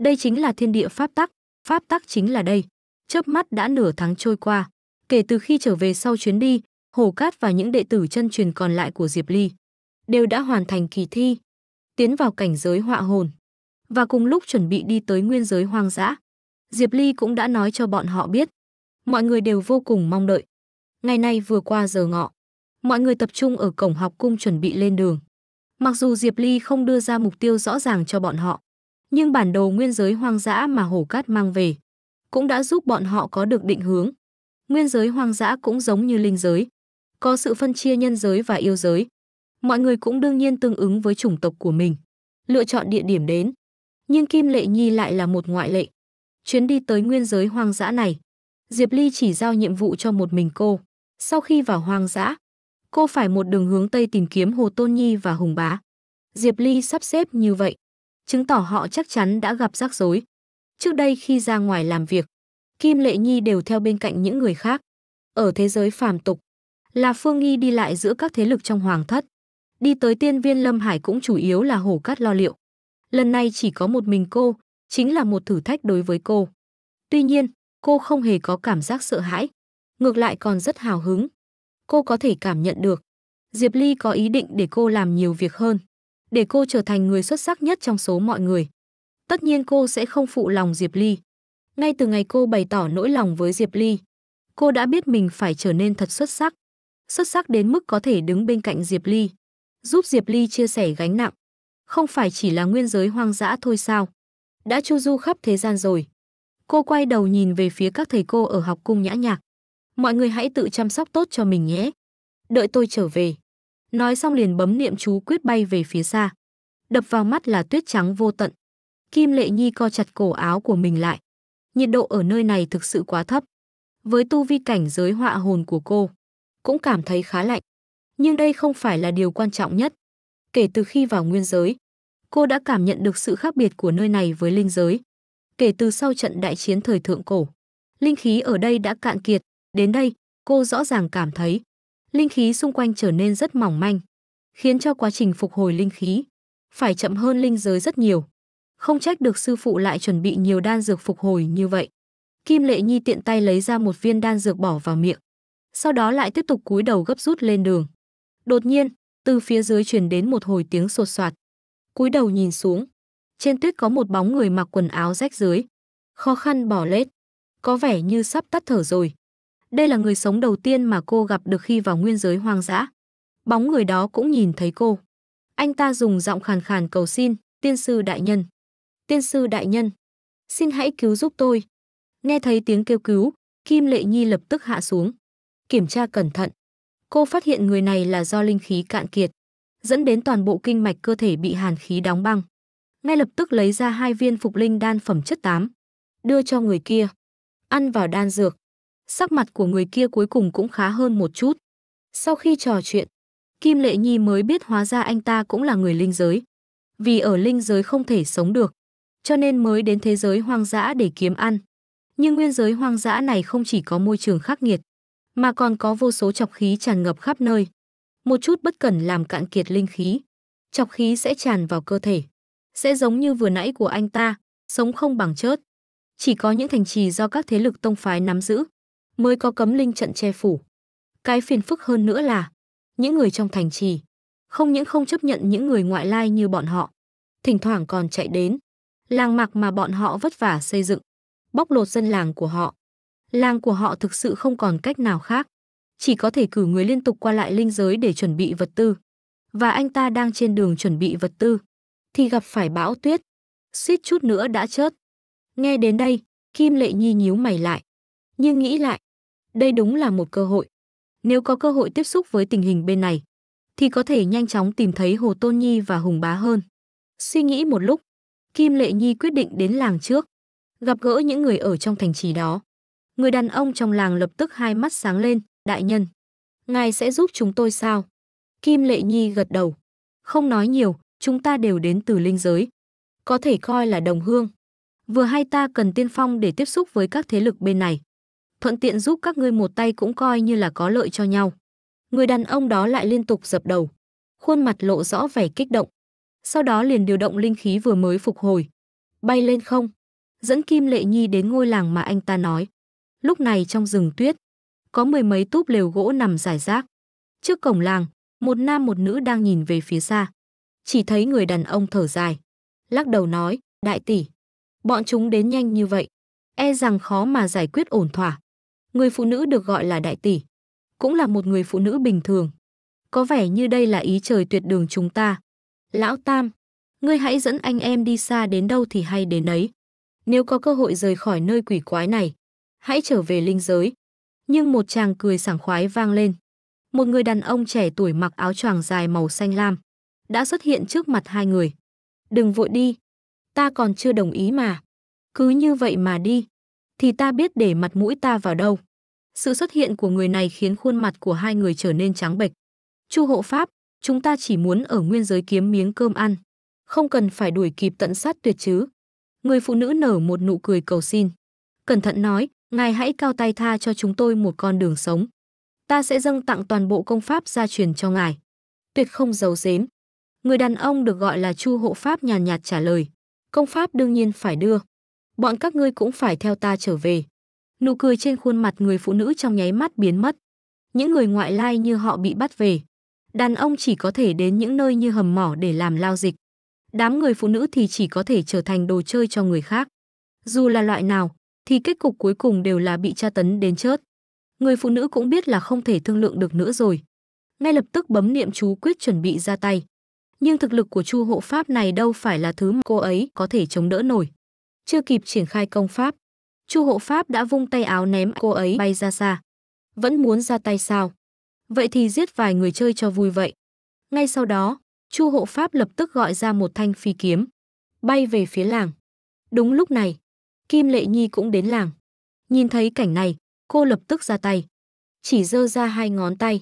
Đây chính là thiên địa pháp tắc, pháp tắc chính là đây. Chớp mắt đã nửa tháng trôi qua, kể từ khi trở về sau chuyến đi, Hồ Cát và những đệ tử chân truyền còn lại của Diệp Ly đều đã hoàn thành kỳ thi, tiến vào cảnh giới họa hồn và cùng lúc chuẩn bị đi tới nguyên giới hoang dã. Diệp Ly cũng đã nói cho bọn họ biết, mọi người đều vô cùng mong đợi. Ngày nay vừa qua giờ ngọ, mọi người tập trung ở cổng học cung chuẩn bị lên đường. Mặc dù Diệp Ly không đưa ra mục tiêu rõ ràng cho bọn họ, nhưng bản đồ nguyên giới hoang dã mà Hổ Cát mang về cũng đã giúp bọn họ có được định hướng. Nguyên giới hoang dã cũng giống như linh giới, có sự phân chia nhân giới và yêu giới. Mọi người cũng đương nhiên tương ứng với chủng tộc của mình, lựa chọn địa điểm đến. Nhưng Kim Lệ Nhi lại là một ngoại lệ. Chuyến đi tới nguyên giới hoang dã này, Diệp Ly chỉ giao nhiệm vụ cho một mình cô. Sau khi vào hoang dã, cô phải một đường hướng Tây tìm kiếm Hồ Tôn Nhi và Hùng Bá. Diệp Ly sắp xếp như vậy chứng tỏ họ chắc chắn đã gặp rắc rối. Trước đây khi ra ngoài làm việc, Kim Lệ Nhi đều theo bên cạnh những người khác. Ở thế giới phàm tục, là Phương Nghi đi lại giữa các thế lực trong hoàng thất. Đi tới tiên viên Lâm Hải cũng chủ yếu là hổ cát lo liệu. Lần này chỉ có một mình cô, chính là một thử thách đối với cô. Tuy nhiên, cô không hề có cảm giác sợ hãi, ngược lại còn rất hào hứng. Cô có thể cảm nhận được, Diệp Ly có ý định để cô làm nhiều việc hơn để cô trở thành người xuất sắc nhất trong số mọi người. Tất nhiên cô sẽ không phụ lòng Diệp Ly. Ngay từ ngày cô bày tỏ nỗi lòng với Diệp Ly, cô đã biết mình phải trở nên thật xuất sắc. Xuất sắc đến mức có thể đứng bên cạnh Diệp Ly, giúp Diệp Ly chia sẻ gánh nặng. Không phải chỉ là nguyên giới hoang dã thôi sao? Đã chu du khắp thế gian rồi. Cô quay đầu nhìn về phía các thầy cô ở học cung nhã nhạc. Mọi người hãy tự chăm sóc tốt cho mình nhé. Đợi tôi trở về. Nói xong liền bấm niệm chú quyết bay về phía xa. Đập vào mắt là tuyết trắng vô tận. Kim Lệ Nhi co chặt cổ áo của mình lại. Nhiệt độ ở nơi này thực sự quá thấp. Với tu vi cảnh giới họa hồn của cô, cũng cảm thấy khá lạnh. Nhưng đây không phải là điều quan trọng nhất. Kể từ khi vào nguyên giới, cô đã cảm nhận được sự khác biệt của nơi này với linh giới. Kể từ sau trận đại chiến thời thượng cổ, linh khí ở đây đã cạn kiệt, đến đây, cô rõ ràng cảm thấy linh khí xung quanh trở nên rất mỏng manh, khiến cho quá trình phục hồi linh khí phải chậm hơn linh giới rất nhiều. Không trách được sư phụ lại chuẩn bị nhiều đan dược phục hồi như vậy. Kim Lệ Nhi tiện tay lấy ra một viên đan dược bỏ vào miệng, sau đó lại tiếp tục cúi đầu gấp rút lên đường. Đột nhiên, từ phía dưới truyền đến một hồi tiếng sột soạt. Cúi đầu nhìn xuống, trên tuyết có một bóng người mặc quần áo rách dưới, khó khăn bỏ lết, có vẻ như sắp tắt thở rồi. Đây là người sống đầu tiên mà cô gặp được khi vào nguyên giới hoang dã. Bóng người đó cũng nhìn thấy cô. Anh ta dùng giọng khàn khàn cầu xin, tiên sư đại nhân. Tiên sư đại nhân, xin hãy cứu giúp tôi. Nghe thấy tiếng kêu cứu, Kim Lệ Nhi lập tức hạ xuống. Kiểm tra cẩn thận. Cô phát hiện người này là do linh khí cạn kiệt, dẫn đến toàn bộ kinh mạch cơ thể bị hàn khí đóng băng. Ngay lập tức lấy ra hai viên phục linh đan phẩm chất 8, đưa cho người kia. Ăn vào đan dược, sắc mặt của người kia cuối cùng cũng khá hơn một chút. Sau khi trò chuyện, Kim Lệ Nhi mới biết hóa ra anh ta cũng là người linh giới. Vì ở linh giới không thể sống được, cho nên mới đến thế giới hoang dã để kiếm ăn. Nhưng nguyên giới hoang dã này không chỉ có môi trường khắc nghiệt, mà còn có vô số chọc khí tràn ngập khắp nơi. Một chút bất cẩn làm cạn kiệt linh khí, chọc khí sẽ tràn vào cơ thể, sẽ giống như vừa nãy của anh ta, sống không bằng chết. Chỉ có những thành trì do các thế lực tông phái nắm giữ, mới có cấm linh trận che phủ. Cái phiền phức hơn nữa là những người trong thành trì không những không chấp nhận những người ngoại lai như bọn họ, thỉnh thoảng còn chạy đến làng mạc mà bọn họ vất vả xây dựng, bóc lột dân làng của họ. Làng của họ thực sự không còn cách nào khác, chỉ có thể cử người liên tục qua lại linh giới để chuẩn bị vật tư. Và anh ta đang trên đường chuẩn bị vật tư thì gặp phải bão tuyết, suýt chút nữa đã chết. Nghe đến đây, Kim Lệ Nhi nhíu mày lại, nhưng nghĩ lại, đây đúng là một cơ hội. Nếu có cơ hội tiếp xúc với tình hình bên này, thì có thể nhanh chóng tìm thấy Hồ Tôn Nhi và Hùng Bá hơn. Suy nghĩ một lúc, Kim Lệ Nhi quyết định đến làng trước, gặp gỡ những người ở trong thành trì đó. Người đàn ông trong làng lập tức hai mắt sáng lên, đại nhân. Ngài sẽ giúp chúng tôi sao? Kim Lệ Nhi gật đầu. Không nói nhiều, chúng ta đều đến từ linh giới. Có thể coi là đồng hương. Vừa hay ta cần tiên phong để tiếp xúc với các thế lực bên này thuận tiện giúp các ngươi một tay cũng coi như là có lợi cho nhau. Người đàn ông đó lại liên tục dập đầu, khuôn mặt lộ rõ vẻ kích động. Sau đó liền điều động linh khí vừa mới phục hồi, bay lên không, dẫn Kim Lệ Nhi đến ngôi làng mà anh ta nói. Lúc này trong rừng tuyết, có mười mấy túp lều gỗ nằm rải rác. Trước cổng làng, một nam một nữ đang nhìn về phía xa. Chỉ thấy người đàn ông thở dài, lắc đầu nói, đại tỷ, bọn chúng đến nhanh như vậy, e rằng khó mà giải quyết ổn thỏa người phụ nữ được gọi là đại tỷ, cũng là một người phụ nữ bình thường. Có vẻ như đây là ý trời tuyệt đường chúng ta. Lão Tam, ngươi hãy dẫn anh em đi xa đến đâu thì hay đến ấy. Nếu có cơ hội rời khỏi nơi quỷ quái này, hãy trở về linh giới. Nhưng một chàng cười sảng khoái vang lên. Một người đàn ông trẻ tuổi mặc áo choàng dài màu xanh lam đã xuất hiện trước mặt hai người. Đừng vội đi, ta còn chưa đồng ý mà. Cứ như vậy mà đi thì ta biết để mặt mũi ta vào đâu. Sự xuất hiện của người này khiến khuôn mặt của hai người trở nên trắng bệch. Chu hộ pháp, chúng ta chỉ muốn ở nguyên giới kiếm miếng cơm ăn, không cần phải đuổi kịp tận sát tuyệt chứ. Người phụ nữ nở một nụ cười cầu xin. Cẩn thận nói, ngài hãy cao tay tha cho chúng tôi một con đường sống. Ta sẽ dâng tặng toàn bộ công pháp gia truyền cho ngài. Tuyệt không giấu giếm. Người đàn ông được gọi là Chu hộ pháp nhàn nhạt trả lời. Công pháp đương nhiên phải đưa bọn các ngươi cũng phải theo ta trở về. Nụ cười trên khuôn mặt người phụ nữ trong nháy mắt biến mất. Những người ngoại lai như họ bị bắt về. Đàn ông chỉ có thể đến những nơi như hầm mỏ để làm lao dịch. Đám người phụ nữ thì chỉ có thể trở thành đồ chơi cho người khác. Dù là loại nào, thì kết cục cuối cùng đều là bị tra tấn đến chết. Người phụ nữ cũng biết là không thể thương lượng được nữa rồi. Ngay lập tức bấm niệm chú quyết chuẩn bị ra tay. Nhưng thực lực của Chu hộ pháp này đâu phải là thứ mà cô ấy có thể chống đỡ nổi chưa kịp triển khai công pháp. Chu hộ pháp đã vung tay áo ném cô ấy bay ra xa. Vẫn muốn ra tay sao? Vậy thì giết vài người chơi cho vui vậy. Ngay sau đó, Chu hộ pháp lập tức gọi ra một thanh phi kiếm. Bay về phía làng. Đúng lúc này, Kim Lệ Nhi cũng đến làng. Nhìn thấy cảnh này, cô lập tức ra tay. Chỉ giơ ra hai ngón tay.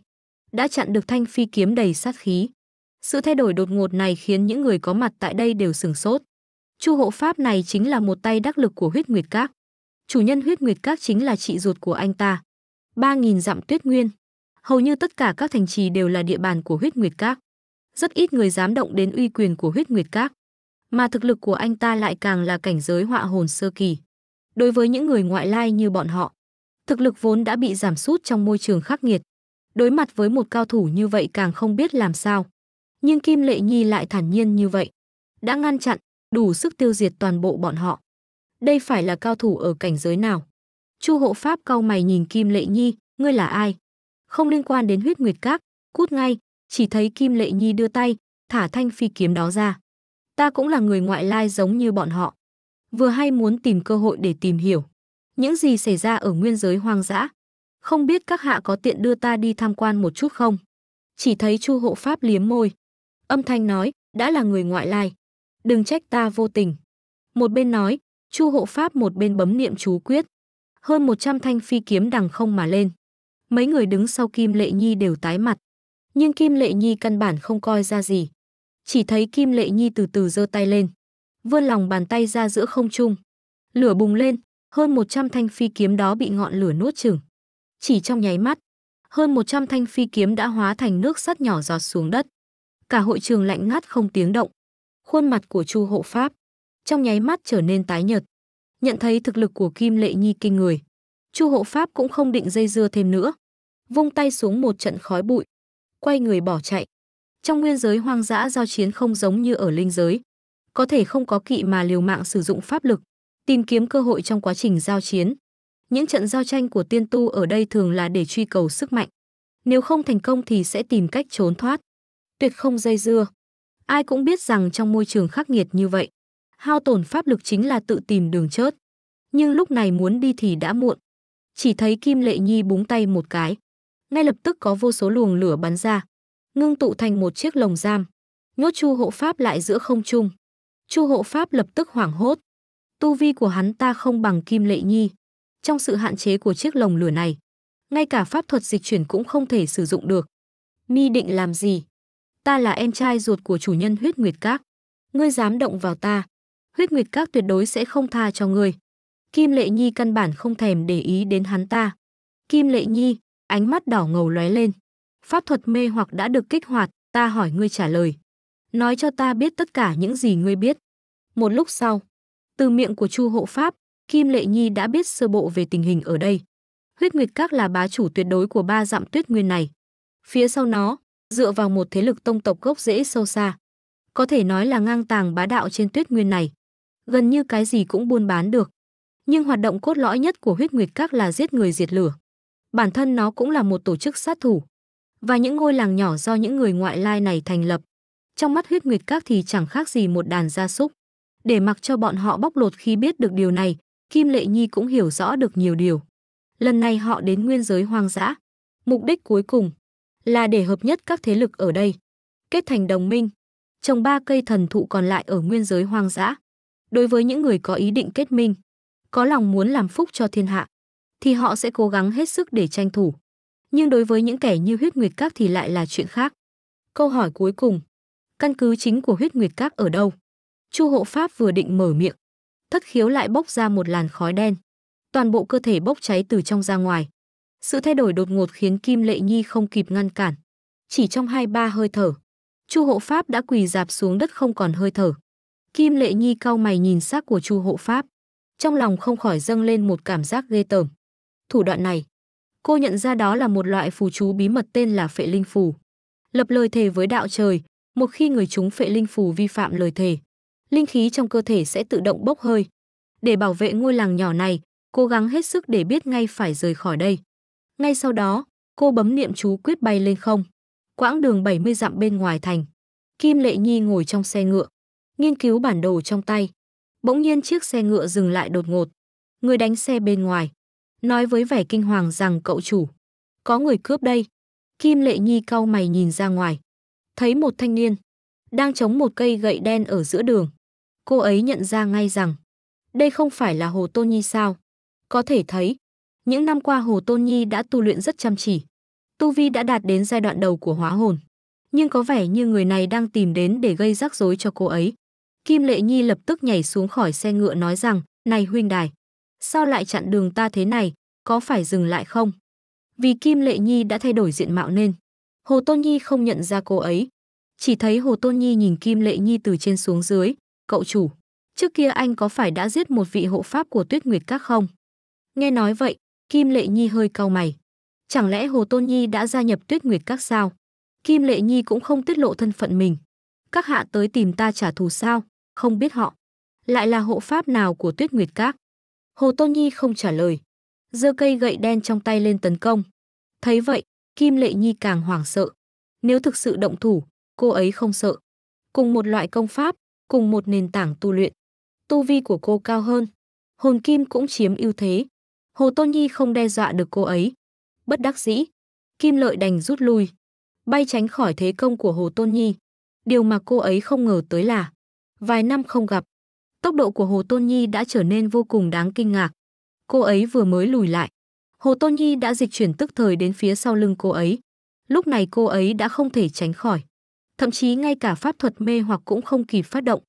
Đã chặn được thanh phi kiếm đầy sát khí. Sự thay đổi đột ngột này khiến những người có mặt tại đây đều sửng sốt. Chu hộ pháp này chính là một tay đắc lực của huyết nguyệt các. Chủ nhân huyết nguyệt các chính là chị ruột của anh ta. 3.000 dặm tuyết nguyên. Hầu như tất cả các thành trì đều là địa bàn của huyết nguyệt các. Rất ít người dám động đến uy quyền của huyết nguyệt các. Mà thực lực của anh ta lại càng là cảnh giới họa hồn sơ kỳ. Đối với những người ngoại lai như bọn họ, thực lực vốn đã bị giảm sút trong môi trường khắc nghiệt. Đối mặt với một cao thủ như vậy càng không biết làm sao. Nhưng Kim Lệ Nhi lại thản nhiên như vậy. Đã ngăn chặn, đủ sức tiêu diệt toàn bộ bọn họ. Đây phải là cao thủ ở cảnh giới nào? Chu hộ pháp cau mày nhìn Kim Lệ Nhi, ngươi là ai? Không liên quan đến huyết nguyệt các, cút ngay, chỉ thấy Kim Lệ Nhi đưa tay, thả thanh phi kiếm đó ra. Ta cũng là người ngoại lai giống như bọn họ. Vừa hay muốn tìm cơ hội để tìm hiểu. Những gì xảy ra ở nguyên giới hoang dã. Không biết các hạ có tiện đưa ta đi tham quan một chút không? Chỉ thấy Chu hộ pháp liếm môi. Âm thanh nói, đã là người ngoại lai đừng trách ta vô tình. Một bên nói, Chu hộ pháp một bên bấm niệm chú quyết. Hơn 100 thanh phi kiếm đằng không mà lên. Mấy người đứng sau Kim Lệ Nhi đều tái mặt. Nhưng Kim Lệ Nhi căn bản không coi ra gì. Chỉ thấy Kim Lệ Nhi từ từ giơ tay lên. Vươn lòng bàn tay ra giữa không trung. Lửa bùng lên, hơn 100 thanh phi kiếm đó bị ngọn lửa nuốt chửng. Chỉ trong nháy mắt, hơn 100 thanh phi kiếm đã hóa thành nước sắt nhỏ giọt xuống đất. Cả hội trường lạnh ngắt không tiếng động khuôn mặt của Chu hộ pháp trong nháy mắt trở nên tái nhợt. Nhận thấy thực lực của Kim Lệ Nhi kinh người, Chu hộ pháp cũng không định dây dưa thêm nữa, vung tay xuống một trận khói bụi, quay người bỏ chạy. Trong nguyên giới hoang dã giao chiến không giống như ở linh giới, có thể không có kỵ mà liều mạng sử dụng pháp lực, tìm kiếm cơ hội trong quá trình giao chiến. Những trận giao tranh của tiên tu ở đây thường là để truy cầu sức mạnh. Nếu không thành công thì sẽ tìm cách trốn thoát. Tuyệt không dây dưa. Ai cũng biết rằng trong môi trường khắc nghiệt như vậy, hao tổn pháp lực chính là tự tìm đường chớt. Nhưng lúc này muốn đi thì đã muộn. Chỉ thấy Kim Lệ Nhi búng tay một cái. Ngay lập tức có vô số luồng lửa bắn ra, ngưng tụ thành một chiếc lồng giam. Nhốt Chu hộ pháp lại giữa không trung. Chu hộ pháp lập tức hoảng hốt. Tu vi của hắn ta không bằng Kim Lệ Nhi. Trong sự hạn chế của chiếc lồng lửa này, ngay cả pháp thuật dịch chuyển cũng không thể sử dụng được. Mi định làm gì? ta là em trai ruột của chủ nhân huyết nguyệt các. Ngươi dám động vào ta, huyết nguyệt các tuyệt đối sẽ không tha cho ngươi. Kim Lệ Nhi căn bản không thèm để ý đến hắn ta. Kim Lệ Nhi, ánh mắt đỏ ngầu lóe lên. Pháp thuật mê hoặc đã được kích hoạt, ta hỏi ngươi trả lời. Nói cho ta biết tất cả những gì ngươi biết. Một lúc sau, từ miệng của Chu Hộ Pháp, Kim Lệ Nhi đã biết sơ bộ về tình hình ở đây. Huyết Nguyệt Các là bá chủ tuyệt đối của ba dặm tuyết nguyên này. Phía sau nó, dựa vào một thế lực tông tộc gốc rễ sâu xa. Có thể nói là ngang tàng bá đạo trên tuyết nguyên này. Gần như cái gì cũng buôn bán được. Nhưng hoạt động cốt lõi nhất của huyết nguyệt các là giết người diệt lửa. Bản thân nó cũng là một tổ chức sát thủ. Và những ngôi làng nhỏ do những người ngoại lai này thành lập. Trong mắt huyết nguyệt các thì chẳng khác gì một đàn gia súc. Để mặc cho bọn họ bóc lột khi biết được điều này, Kim Lệ Nhi cũng hiểu rõ được nhiều điều. Lần này họ đến nguyên giới hoang dã. Mục đích cuối cùng là để hợp nhất các thế lực ở đây, kết thành đồng minh, trồng ba cây thần thụ còn lại ở nguyên giới hoang dã. Đối với những người có ý định kết minh, có lòng muốn làm phúc cho thiên hạ, thì họ sẽ cố gắng hết sức để tranh thủ. Nhưng đối với những kẻ như huyết nguyệt các thì lại là chuyện khác. Câu hỏi cuối cùng, căn cứ chính của huyết nguyệt các ở đâu? Chu hộ pháp vừa định mở miệng, thất khiếu lại bốc ra một làn khói đen. Toàn bộ cơ thể bốc cháy từ trong ra ngoài. Sự thay đổi đột ngột khiến Kim Lệ Nhi không kịp ngăn cản. Chỉ trong hai ba hơi thở, Chu Hộ Pháp đã quỳ dạp xuống đất không còn hơi thở. Kim Lệ Nhi cau mày nhìn xác của Chu Hộ Pháp, trong lòng không khỏi dâng lên một cảm giác ghê tởm. Thủ đoạn này, cô nhận ra đó là một loại phù chú bí mật tên là Phệ Linh Phù. Lập lời thề với đạo trời, một khi người chúng Phệ Linh Phù vi phạm lời thề, linh khí trong cơ thể sẽ tự động bốc hơi. Để bảo vệ ngôi làng nhỏ này, cố gắng hết sức để biết ngay phải rời khỏi đây. Ngay sau đó, cô bấm niệm chú quyết bay lên không. Quãng đường 70 dặm bên ngoài thành. Kim Lệ Nhi ngồi trong xe ngựa, nghiên cứu bản đồ trong tay. Bỗng nhiên chiếc xe ngựa dừng lại đột ngột. Người đánh xe bên ngoài. Nói với vẻ kinh hoàng rằng cậu chủ. Có người cướp đây. Kim Lệ Nhi cau mày nhìn ra ngoài. Thấy một thanh niên. Đang chống một cây gậy đen ở giữa đường. Cô ấy nhận ra ngay rằng. Đây không phải là Hồ Tô Nhi sao. Có thể thấy, những năm qua Hồ Tôn Nhi đã tu luyện rất chăm chỉ. Tu Vi đã đạt đến giai đoạn đầu của hóa hồn. Nhưng có vẻ như người này đang tìm đến để gây rắc rối cho cô ấy. Kim Lệ Nhi lập tức nhảy xuống khỏi xe ngựa nói rằng, này huynh đài, sao lại chặn đường ta thế này, có phải dừng lại không? Vì Kim Lệ Nhi đã thay đổi diện mạo nên, Hồ Tôn Nhi không nhận ra cô ấy. Chỉ thấy Hồ Tôn Nhi nhìn Kim Lệ Nhi từ trên xuống dưới, cậu chủ, trước kia anh có phải đã giết một vị hộ pháp của tuyết nguyệt các không? Nghe nói vậy, Kim Lệ Nhi hơi cau mày. Chẳng lẽ Hồ Tôn Nhi đã gia nhập Tuyết Nguyệt các sao? Kim Lệ Nhi cũng không tiết lộ thân phận mình. Các hạ tới tìm ta trả thù sao? Không biết họ. Lại là hộ pháp nào của Tuyết Nguyệt các? Hồ Tôn Nhi không trả lời. Giơ cây gậy đen trong tay lên tấn công. Thấy vậy, Kim Lệ Nhi càng hoảng sợ. Nếu thực sự động thủ, cô ấy không sợ. Cùng một loại công pháp, cùng một nền tảng tu luyện. Tu vi của cô cao hơn. Hồn Kim cũng chiếm ưu thế. Hồ Tôn Nhi không đe dọa được cô ấy. Bất đắc dĩ, Kim Lợi đành rút lui, bay tránh khỏi thế công của Hồ Tôn Nhi. Điều mà cô ấy không ngờ tới là vài năm không gặp, tốc độ của Hồ Tôn Nhi đã trở nên vô cùng đáng kinh ngạc. Cô ấy vừa mới lùi lại, Hồ Tôn Nhi đã dịch chuyển tức thời đến phía sau lưng cô ấy. Lúc này cô ấy đã không thể tránh khỏi, thậm chí ngay cả pháp thuật mê hoặc cũng không kịp phát động,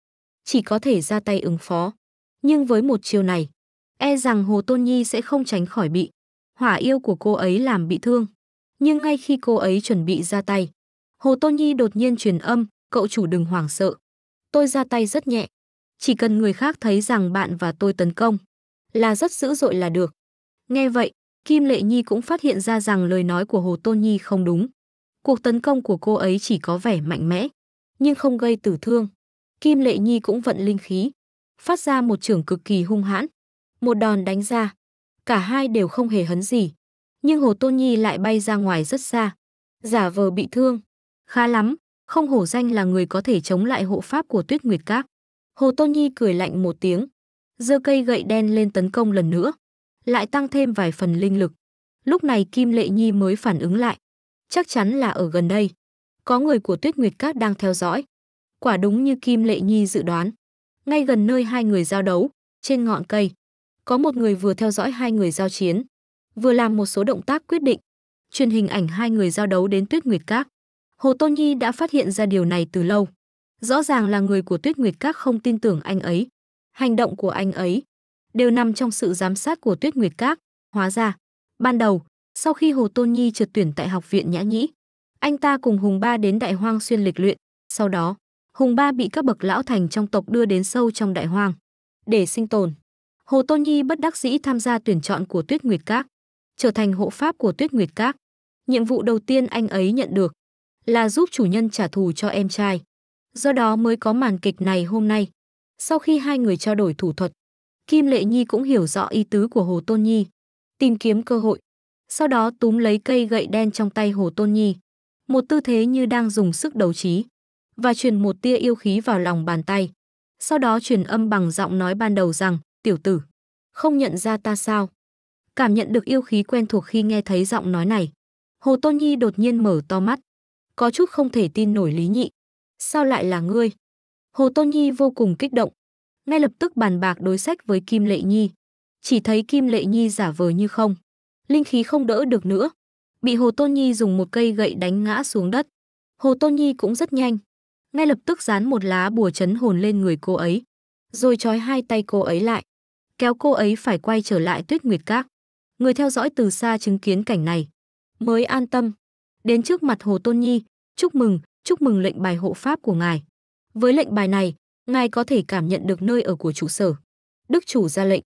chỉ có thể ra tay ứng phó. Nhưng với một chiêu này, e rằng Hồ Tôn Nhi sẽ không tránh khỏi bị hỏa yêu của cô ấy làm bị thương. Nhưng ngay khi cô ấy chuẩn bị ra tay, Hồ Tôn Nhi đột nhiên truyền âm, cậu chủ đừng hoảng sợ. Tôi ra tay rất nhẹ, chỉ cần người khác thấy rằng bạn và tôi tấn công là rất dữ dội là được. Nghe vậy, Kim Lệ Nhi cũng phát hiện ra rằng lời nói của Hồ Tôn Nhi không đúng. Cuộc tấn công của cô ấy chỉ có vẻ mạnh mẽ, nhưng không gây tử thương. Kim Lệ Nhi cũng vận linh khí, phát ra một trường cực kỳ hung hãn một đòn đánh ra. Cả hai đều không hề hấn gì. Nhưng Hồ Tôn Nhi lại bay ra ngoài rất xa. Giả vờ bị thương. Khá lắm, không hổ danh là người có thể chống lại hộ pháp của tuyết nguyệt các. Hồ Tôn Nhi cười lạnh một tiếng. giơ cây gậy đen lên tấn công lần nữa. Lại tăng thêm vài phần linh lực. Lúc này Kim Lệ Nhi mới phản ứng lại. Chắc chắn là ở gần đây. Có người của tuyết nguyệt các đang theo dõi. Quả đúng như Kim Lệ Nhi dự đoán. Ngay gần nơi hai người giao đấu, trên ngọn cây, có một người vừa theo dõi hai người giao chiến, vừa làm một số động tác quyết định. Truyền hình ảnh hai người giao đấu đến Tuyết Nguyệt Các. Hồ Tôn Nhi đã phát hiện ra điều này từ lâu. Rõ ràng là người của Tuyết Nguyệt Các không tin tưởng anh ấy. Hành động của anh ấy đều nằm trong sự giám sát của Tuyết Nguyệt Các. Hóa ra, ban đầu, sau khi Hồ Tôn Nhi trượt tuyển tại học viện Nhã Nhĩ, anh ta cùng Hùng Ba đến Đại Hoang xuyên lịch luyện. Sau đó, Hùng Ba bị các bậc lão thành trong tộc đưa đến sâu trong Đại Hoang để sinh tồn. Hồ Tôn Nhi bất đắc dĩ tham gia tuyển chọn của Tuyết Nguyệt Các, trở thành hộ pháp của Tuyết Nguyệt Các. Nhiệm vụ đầu tiên anh ấy nhận được là giúp chủ nhân trả thù cho em trai. Do đó mới có màn kịch này hôm nay. Sau khi hai người trao đổi thủ thuật, Kim Lệ Nhi cũng hiểu rõ ý tứ của Hồ Tôn Nhi, tìm kiếm cơ hội. Sau đó túm lấy cây gậy đen trong tay Hồ Tôn Nhi, một tư thế như đang dùng sức đấu trí, và truyền một tia yêu khí vào lòng bàn tay. Sau đó truyền âm bằng giọng nói ban đầu rằng tiểu tử, không nhận ra ta sao? Cảm nhận được yêu khí quen thuộc khi nghe thấy giọng nói này. Hồ Tôn Nhi đột nhiên mở to mắt. Có chút không thể tin nổi Lý Nhị. Sao lại là ngươi? Hồ Tôn Nhi vô cùng kích động. Ngay lập tức bàn bạc đối sách với Kim Lệ Nhi. Chỉ thấy Kim Lệ Nhi giả vờ như không. Linh khí không đỡ được nữa. Bị Hồ Tôn Nhi dùng một cây gậy đánh ngã xuống đất. Hồ Tôn Nhi cũng rất nhanh. Ngay lập tức dán một lá bùa chấn hồn lên người cô ấy. Rồi trói hai tay cô ấy lại kéo cô ấy phải quay trở lại tuyết nguyệt các. Người theo dõi từ xa chứng kiến cảnh này, mới an tâm. Đến trước mặt Hồ Tôn Nhi, chúc mừng, chúc mừng lệnh bài hộ pháp của ngài. Với lệnh bài này, ngài có thể cảm nhận được nơi ở của trụ sở. Đức chủ ra lệnh,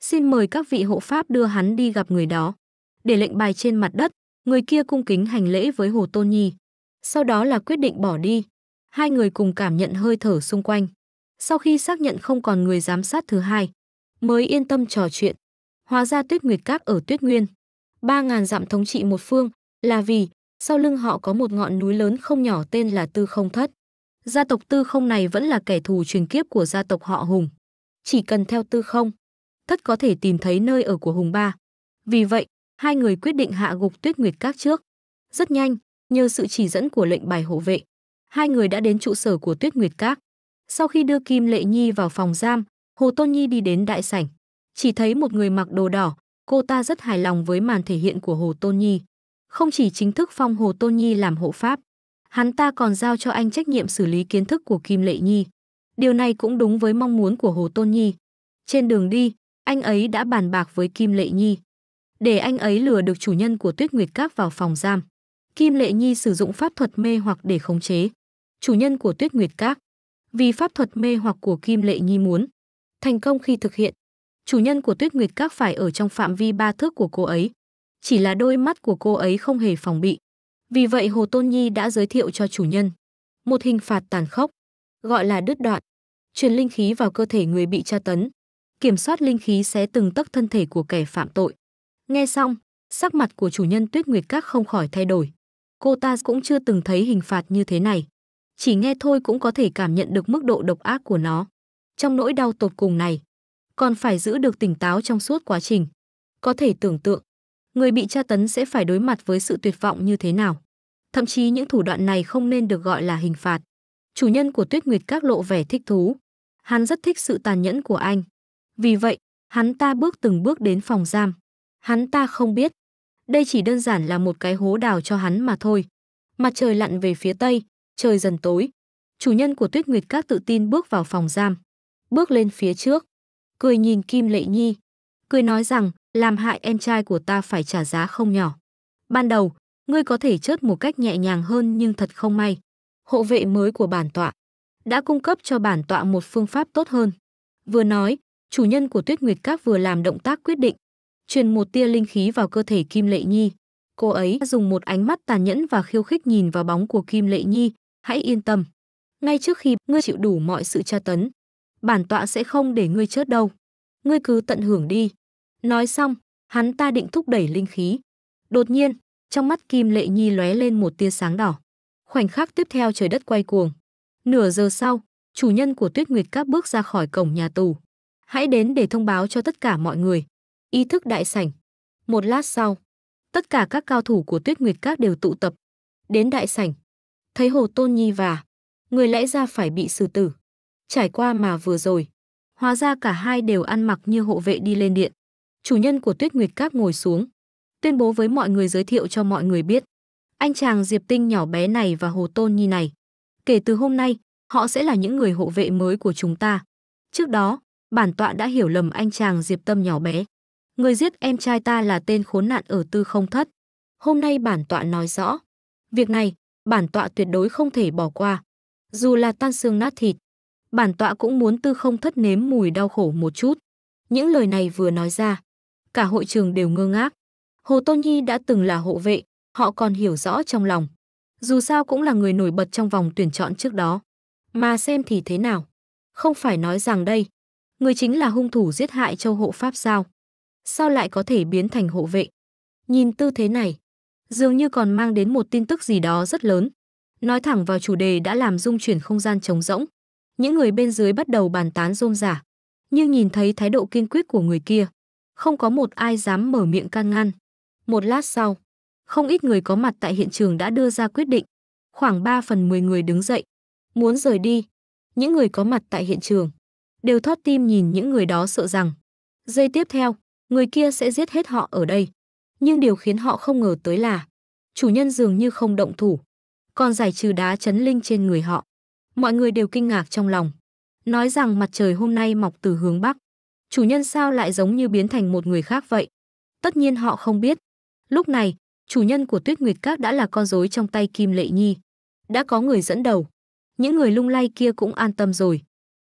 xin mời các vị hộ pháp đưa hắn đi gặp người đó. Để lệnh bài trên mặt đất, người kia cung kính hành lễ với Hồ Tôn Nhi. Sau đó là quyết định bỏ đi. Hai người cùng cảm nhận hơi thở xung quanh. Sau khi xác nhận không còn người giám sát thứ hai, mới yên tâm trò chuyện. Hóa ra Tuyết Nguyệt Các ở Tuyết Nguyên, ba ngàn dặm thống trị một phương, là vì sau lưng họ có một ngọn núi lớn không nhỏ tên là Tư Không Thất. Gia tộc Tư Không này vẫn là kẻ thù truyền kiếp của gia tộc họ Hùng. Chỉ cần theo Tư Không, Thất có thể tìm thấy nơi ở của Hùng Ba. Vì vậy, hai người quyết định hạ gục Tuyết Nguyệt Các trước. Rất nhanh, nhờ sự chỉ dẫn của lệnh bài hộ vệ, hai người đã đến trụ sở của Tuyết Nguyệt Các. Sau khi đưa Kim Lệ Nhi vào phòng giam, Hồ Tôn Nhi đi đến đại sảnh, chỉ thấy một người mặc đồ đỏ, cô ta rất hài lòng với màn thể hiện của Hồ Tôn Nhi. Không chỉ chính thức phong Hồ Tôn Nhi làm hộ pháp, hắn ta còn giao cho anh trách nhiệm xử lý kiến thức của Kim Lệ Nhi. Điều này cũng đúng với mong muốn của Hồ Tôn Nhi. Trên đường đi, anh ấy đã bàn bạc với Kim Lệ Nhi. Để anh ấy lừa được chủ nhân của Tuyết Nguyệt Các vào phòng giam, Kim Lệ Nhi sử dụng pháp thuật mê hoặc để khống chế. Chủ nhân của Tuyết Nguyệt Các Vì pháp thuật mê hoặc của Kim Lệ Nhi muốn, thành công khi thực hiện. Chủ nhân của Tuyết Nguyệt Các phải ở trong phạm vi ba thước của cô ấy. Chỉ là đôi mắt của cô ấy không hề phòng bị. Vì vậy Hồ Tôn Nhi đã giới thiệu cho chủ nhân một hình phạt tàn khốc, gọi là đứt đoạn, truyền linh khí vào cơ thể người bị tra tấn, kiểm soát linh khí xé từng tấc thân thể của kẻ phạm tội. Nghe xong, sắc mặt của chủ nhân Tuyết Nguyệt Các không khỏi thay đổi. Cô ta cũng chưa từng thấy hình phạt như thế này. Chỉ nghe thôi cũng có thể cảm nhận được mức độ độc ác của nó trong nỗi đau tột cùng này. Còn phải giữ được tỉnh táo trong suốt quá trình. Có thể tưởng tượng, người bị tra tấn sẽ phải đối mặt với sự tuyệt vọng như thế nào. Thậm chí những thủ đoạn này không nên được gọi là hình phạt. Chủ nhân của Tuyết Nguyệt các lộ vẻ thích thú. Hắn rất thích sự tàn nhẫn của anh. Vì vậy, hắn ta bước từng bước đến phòng giam. Hắn ta không biết. Đây chỉ đơn giản là một cái hố đào cho hắn mà thôi. Mặt trời lặn về phía tây, trời dần tối. Chủ nhân của Tuyết Nguyệt các tự tin bước vào phòng giam bước lên phía trước, cười nhìn Kim Lệ Nhi, cười nói rằng làm hại em trai của ta phải trả giá không nhỏ. Ban đầu, ngươi có thể chớt một cách nhẹ nhàng hơn nhưng thật không may. Hộ vệ mới của bản tọa đã cung cấp cho bản tọa một phương pháp tốt hơn. Vừa nói, chủ nhân của Tuyết Nguyệt Các vừa làm động tác quyết định, truyền một tia linh khí vào cơ thể Kim Lệ Nhi. Cô ấy dùng một ánh mắt tàn nhẫn và khiêu khích nhìn vào bóng của Kim Lệ Nhi, hãy yên tâm. Ngay trước khi ngươi chịu đủ mọi sự tra tấn, bản tọa sẽ không để ngươi chết đâu. Ngươi cứ tận hưởng đi. Nói xong, hắn ta định thúc đẩy linh khí. Đột nhiên, trong mắt Kim Lệ Nhi lóe lên một tia sáng đỏ. Khoảnh khắc tiếp theo trời đất quay cuồng. Nửa giờ sau, chủ nhân của Tuyết Nguyệt Các bước ra khỏi cổng nhà tù. Hãy đến để thông báo cho tất cả mọi người. Ý thức đại sảnh. Một lát sau, tất cả các cao thủ của Tuyết Nguyệt Các đều tụ tập. Đến đại sảnh, thấy Hồ Tôn Nhi và người lẽ ra phải bị xử tử trải qua mà vừa rồi. Hóa ra cả hai đều ăn mặc như hộ vệ đi lên điện. Chủ nhân của Tuyết Nguyệt Các ngồi xuống, tuyên bố với mọi người giới thiệu cho mọi người biết. Anh chàng Diệp Tinh nhỏ bé này và Hồ Tôn Nhi này. Kể từ hôm nay, họ sẽ là những người hộ vệ mới của chúng ta. Trước đó, bản tọa đã hiểu lầm anh chàng Diệp Tâm nhỏ bé. Người giết em trai ta là tên khốn nạn ở tư không thất. Hôm nay bản tọa nói rõ. Việc này, bản tọa tuyệt đối không thể bỏ qua. Dù là tan xương nát thịt, bản tọa cũng muốn tư không thất nếm mùi đau khổ một chút. Những lời này vừa nói ra, cả hội trường đều ngơ ngác. Hồ Tôn Nhi đã từng là hộ vệ, họ còn hiểu rõ trong lòng. Dù sao cũng là người nổi bật trong vòng tuyển chọn trước đó. Mà xem thì thế nào? Không phải nói rằng đây, người chính là hung thủ giết hại châu hộ Pháp sao? Sao lại có thể biến thành hộ vệ? Nhìn tư thế này, dường như còn mang đến một tin tức gì đó rất lớn. Nói thẳng vào chủ đề đã làm dung chuyển không gian trống rỗng những người bên dưới bắt đầu bàn tán rôm rả. Nhưng nhìn thấy thái độ kiên quyết của người kia, không có một ai dám mở miệng can ngăn. Một lát sau, không ít người có mặt tại hiện trường đã đưa ra quyết định. Khoảng 3 phần 10 người đứng dậy, muốn rời đi. Những người có mặt tại hiện trường đều thót tim nhìn những người đó sợ rằng giây tiếp theo, người kia sẽ giết hết họ ở đây. Nhưng điều khiến họ không ngờ tới là chủ nhân dường như không động thủ, còn giải trừ đá chấn linh trên người họ. Mọi người đều kinh ngạc trong lòng. Nói rằng mặt trời hôm nay mọc từ hướng Bắc. Chủ nhân sao lại giống như biến thành một người khác vậy? Tất nhiên họ không biết. Lúc này, chủ nhân của Tuyết Nguyệt Các đã là con rối trong tay Kim Lệ Nhi. Đã có người dẫn đầu. Những người lung lay kia cũng an tâm rồi.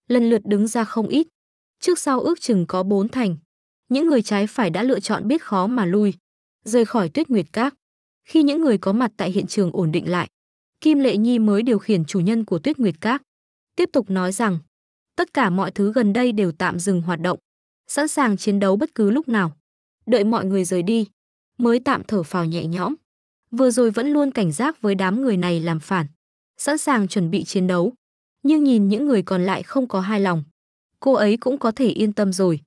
Lần lượt đứng ra không ít. Trước sau ước chừng có bốn thành. Những người trái phải đã lựa chọn biết khó mà lui. Rời khỏi Tuyết Nguyệt Các. Khi những người có mặt tại hiện trường ổn định lại, Kim Lệ Nhi mới điều khiển chủ nhân của Tuyết Nguyệt Các. Tiếp tục nói rằng, tất cả mọi thứ gần đây đều tạm dừng hoạt động, sẵn sàng chiến đấu bất cứ lúc nào. Đợi mọi người rời đi, mới tạm thở phào nhẹ nhõm. Vừa rồi vẫn luôn cảnh giác với đám người này làm phản, sẵn sàng chuẩn bị chiến đấu. Nhưng nhìn những người còn lại không có hài lòng, cô ấy cũng có thể yên tâm rồi.